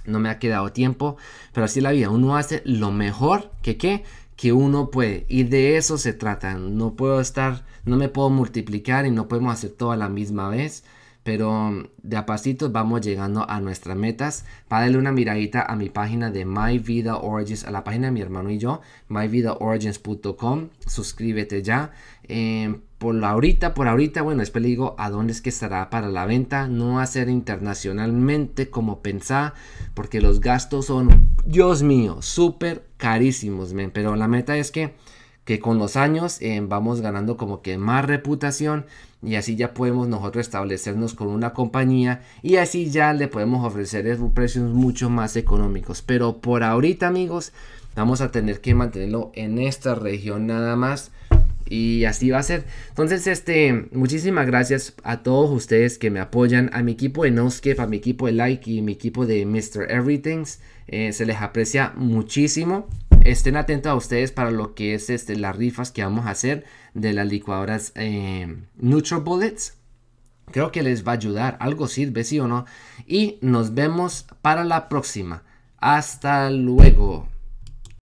No me ha quedado tiempo, pero así es la vida. Uno hace lo mejor que que uno puede. Y de eso se trata. No puedo estar, no me puedo multiplicar y no podemos hacer todo a la misma vez. Pero de a pasitos vamos llegando a nuestras metas. Para darle una miradita a mi página de My Vida Origins, a la página de mi hermano y yo, myvidaorigins.com. Suscríbete ya. Eh, por ahorita, por ahorita, bueno, es peligro digo a dónde es que estará para la venta, no va a ser internacionalmente como pensaba, porque los gastos son, Dios mío, súper carísimos, men. pero la meta es que, que con los años eh, vamos ganando como que más reputación y así ya podemos nosotros establecernos con una compañía y así ya le podemos ofrecer precios mucho más económicos, pero por ahorita amigos, vamos a tener que mantenerlo en esta región nada más y así va a ser. Entonces, este, muchísimas gracias a todos ustedes que me apoyan, a mi equipo de Noscape, a mi equipo de Like y mi equipo de Mr. Everything eh, se les aprecia muchísimo. Estén atentos a ustedes para lo que es este, las rifas que vamos a hacer de las licuadoras eh, Bullets. Creo que les va a ayudar, algo sirve, sí o no. Y nos vemos para la próxima. Hasta luego.